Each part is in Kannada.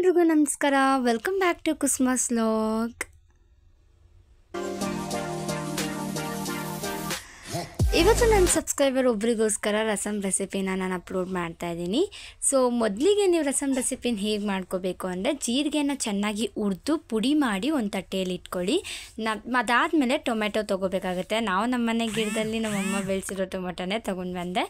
ಎಲ್ರಿಗೂ ನಮಸ್ಕಾರ welcome back to Christmas log ಇವತ್ತು ನನ್ನ ಸಬ್ಸ್ಕ್ರೈಬರ್ ಒಬ್ರಿಗೋಸ್ಕರ ರಸಮ್ ರೆಸಿಪಿನ ನಾನು ಅಪ್ಲೋಡ್ ಮಾಡ್ತಾ ಇದ್ದೀನಿ ಸೊ ಮೊದಲಿಗೆ ನೀವು ರಸಮ್ ರೆಸಿಪಿನ ಹೇಗೆ ಮಾಡ್ಕೋಬೇಕು ಅಂದರೆ ಜೀರಿಗೆನ ಚೆನ್ನಾಗಿ ಉರಿದು ಪುಡಿ ಮಾಡಿ ಒಂದು ತಟ್ಟೆಯಲ್ಲಿ ಇಟ್ಕೊಳ್ಳಿ ನ ಅದಾದಮೇಲೆ ಟೊಮೆಟೊ ತೊಗೋಬೇಕಾಗುತ್ತೆ ನಾವು ನಮ್ಮ ಮನೆ ಗಿಡದಲ್ಲಿ ನಮ್ಮಮ್ಮ ಬೆಳೆಸಿರೋ ಟೊಮೆಟೊನೇ ತೊಗೊಂಡು ಬಂದೆ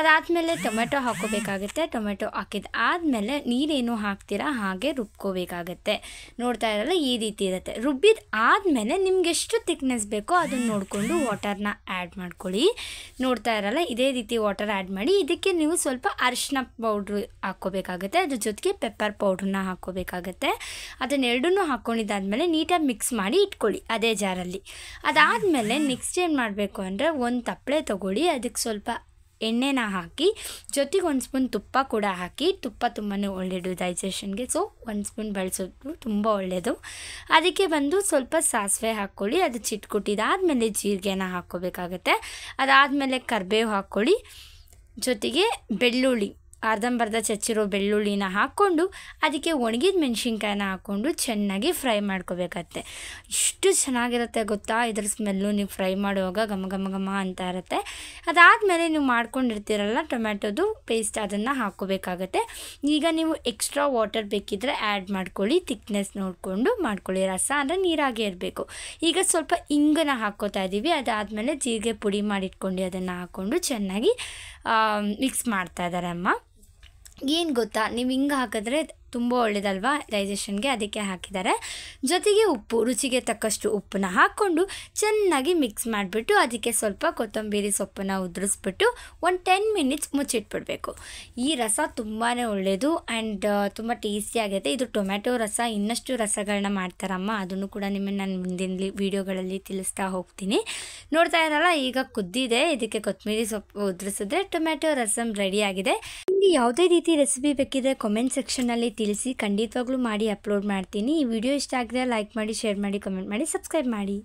ಅದಾದಮೇಲೆ ಟೊಮೆಟೊ ಹಾಕೋಬೇಕಾಗುತ್ತೆ ಟೊಮೆಟೊ ಹಾಕಿದ ಆದಮೇಲೆ ನೀರೇನು ಹಾಕ್ತೀರಾ ಹಾಗೆ ರುಬ್ಕೋಬೇಕಾಗತ್ತೆ ನೋಡ್ತಾ ಇರಲ್ಲ ಈ ರೀತಿ ಇರುತ್ತೆ ರುಬ್ಬಿದ ಆದಮೇಲೆ ನಿಮ್ಗೆ ಎಷ್ಟು ತಿಕ್ನೆಸ್ ಬೇಕೋ ಅದನ್ನು ನೋಡಿಕೊಂಡು ವಾಟರ್ನ ಆ್ಯಡ್ ಮಾಡ್ಕೊಳ್ಳಿ ನೋಡ್ತಾ ಇರಲ್ಲ ಇದೇ ರೀತಿ ವಾಟರ್ ಆ್ಯಡ್ ಮಾಡಿ ಇದಕ್ಕೆ ನೀವು ಸ್ವಲ್ಪ ಅರಿಶಿನ ಪೌಡ್ರು ಹಾಕ್ಕೋಬೇಕಾಗುತ್ತೆ ಅದ್ರ ಜೊತೆಗೆ ಪೆಪ್ಪರ್ ಪೌಡ್ರನ್ನ ಹಾಕ್ಕೋಬೇಕಾಗತ್ತೆ ಅದನ್ನೆರಡನ್ನೂ ಹಾಕ್ಕೊಂಡಿದ್ದಾದಮೇಲೆ ನೀಟಾಗಿ ಮಿಕ್ಸ್ ಮಾಡಿ ಇಟ್ಕೊಳ್ಳಿ ಅದೇ ಜಾರಲ್ಲಿ ಅದಾದಮೇಲೆ ನೆಕ್ಸ್ಟ್ ಏನು ಮಾಡಬೇಕು ಅಂದರೆ ಒಂದು ತಪ್ಪಳೆ ತೊಗೊಳ್ಳಿ ಅದಕ್ಕೆ ಸ್ವಲ್ಪ ಎಣ್ಣೆನ ಹಾಕಿ ಜೊತೆಗೆ ಒಂದು ಸ್ಪೂನ್ ತುಪ್ಪ ಕೂಡ ಹಾಕಿ ತುಪ್ಪ ತುಂಬಾ ಒಳ್ಳೆಯದು ಡೈಜೆಷನ್ಗೆ ಸೊ ಒಂದು ಸ್ಪೂನ್ ಬಳಸೋದು ತುಂಬ ಒಳ್ಳೆಯದು ಅದಕ್ಕೆ ಬಂದು ಸ್ವಲ್ಪ ಸಾಸಿವೆ ಹಾಕ್ಕೊಳ್ಳಿ ಅದು ಚಿಟ್ಕೊಟ್ಟಿದಾದಮೇಲೆ ಜೀರಿಗೆನ ಹಾಕ್ಕೋಬೇಕಾಗತ್ತೆ ಅದಾದಮೇಲೆ ಕರಿಬೇವು ಹಾಕ್ಕೊಳ್ಳಿ ಜೊತೆಗೆ ಬೆಳ್ಳುಳ್ಳಿ ಅರ್ಧಂಬರ್ಧ ಚಚ್ಚಿರೋ ಬೆಳ್ಳುಳ್ಳಿನ ಹಾಕ್ಕೊಂಡು ಅದಕ್ಕೆ ಒಣಗಿದ ಮೆಣಸಿನ್ಕಾಯಿನ ಹಾಕ್ಕೊಂಡು ಚೆನ್ನಾಗಿ ಫ್ರೈ ಮಾಡ್ಕೋಬೇಕತ್ತೆ ಇಷ್ಟು ಚೆನ್ನಾಗಿರುತ್ತೆ ಗೊತ್ತಾ ಇದ್ರ ಸ್ಮೆಲ್ಲು ನೀವು ಫ್ರೈ ಮಾಡುವಾಗ ಘಮ ಘಮ ಘಮ ಅಂತ ಇರುತ್ತೆ ಅದಾದಮೇಲೆ ನೀವು ಮಾಡ್ಕೊಂಡಿರ್ತೀರಲ್ಲ ಟೊಮ್ಯಾಟೋದು ಪೇಸ್ಟ್ ಅದನ್ನು ಹಾಕೋಬೇಕಾಗತ್ತೆ ಈಗ ನೀವು ಎಕ್ಸ್ಟ್ರಾ ವಾಟರ್ ಬೇಕಿದ್ರೆ ಆ್ಯಡ್ ಮಾಡ್ಕೊಳ್ಳಿ ತಿಕ್ನೆಸ್ ನೋಡಿಕೊಂಡು ಮಾಡ್ಕೊಳ್ಳಿ ರಸ ಅಂದರೆ ನೀರಾಗೇ ಇರಬೇಕು ಈಗ ಸ್ವಲ್ಪ ಇಂಗನ್ನ ಹಾಕ್ಕೋತಾ ಇದ್ದೀವಿ ಅದಾದಮೇಲೆ ಜೀರಿಗೆ ಪುಡಿ ಮಾಡಿಟ್ಕೊಂಡು ಅದನ್ನು ಹಾಕ್ಕೊಂಡು ಚೆನ್ನಾಗಿ ಮಿಕ್ಸ್ ಮಾಡ್ತಾ ಇದ್ದಾರೆ ಅಮ್ಮ ಏನು ಗೊತ್ತಾ ನೀವು ಹಿಂಗೆ ಹಾಕಿದ್ರೆ ತುಂಬ ಒಳ್ಳೆಯದಲ್ವಾ ಡೈಜೆಷನ್ಗೆ ಅದಕ್ಕೆ ಹಾಕಿದ್ದಾರೆ ಜೊತೆಗೆ ಉಪ್ಪು ರುಚಿಗೆ ತಕ್ಕಷ್ಟು ಉಪ್ಪನ್ನ ಹಾಕ್ಕೊಂಡು ಚೆನ್ನಾಗಿ ಮಿಕ್ಸ್ ಮಾಡಿಬಿಟ್ಟು ಅದಕ್ಕೆ ಸ್ವಲ್ಪ ಕೊತ್ತಂಬರಿ ಸೊಪ್ಪನ್ನು ಉದುರಿಸ್ಬಿಟ್ಟು ಒಂದು ಟೆನ್ ಮಿನಿಟ್ಸ್ ಮುಚ್ಚಿಟ್ಬಿಡಬೇಕು ಈ ರಸ ತುಂಬಾ ಒಳ್ಳೆಯದು ಆ್ಯಂಡ್ ತುಂಬ ಟೇಸ್ಟಿಯಾಗಿದೆ ಇದು ಟೊಮ್ಯಾಟೊ ರಸ ಇನ್ನಷ್ಟು ರಸಗಳನ್ನ ಮಾಡ್ತಾರಮ್ಮ ಅದನ್ನು ಕೂಡ ನಿಮಗೆ ನಾನು ಮುಂದಿನ ವೀಡಿಯೋಗಳಲ್ಲಿ ತಿಳಿಸ್ತಾ ಹೋಗ್ತೀನಿ ನೋಡ್ತಾ ಇರಲ್ಲ ಈಗ ಕುದ್ದಿದೆ ಇದಕ್ಕೆ ಕೊತ್ತಂಬರಿ ಸೊಪ್ಪು ಉದುರಿಸಿದ್ರೆ ಟೊಮ್ಯಾಟೊ ರಸಮ್ ರೆಡಿಯಾಗಿದೆ ಯಾವುದೇ ರೀತಿ ರೆಸಿಪಿ ಬೇಕಿದ್ರೆ ಕಾಮೆಂಟ್ ಸೆಕ್ಷನಲ್ಲಿ ತಿಳಿಸಿ ಖಂಡಿತವಾಗ್ಲೂ ಮಾಡಿ ಅಪ್ಲೋಡ್ ಮಾಡ್ತೀನಿ ಈ ವಿಡಿಯೋ ಇಷ್ಟ ಆಗಿದೆ ಲೈಕ್ ಮಾಡಿ ಶೇರ್ ಮಾಡಿ ಕಮೆಂಟ್ ಮಾಡಿ ಸಬ್ಸ್ಕ್ರೈಬ್ ಮಾಡಿ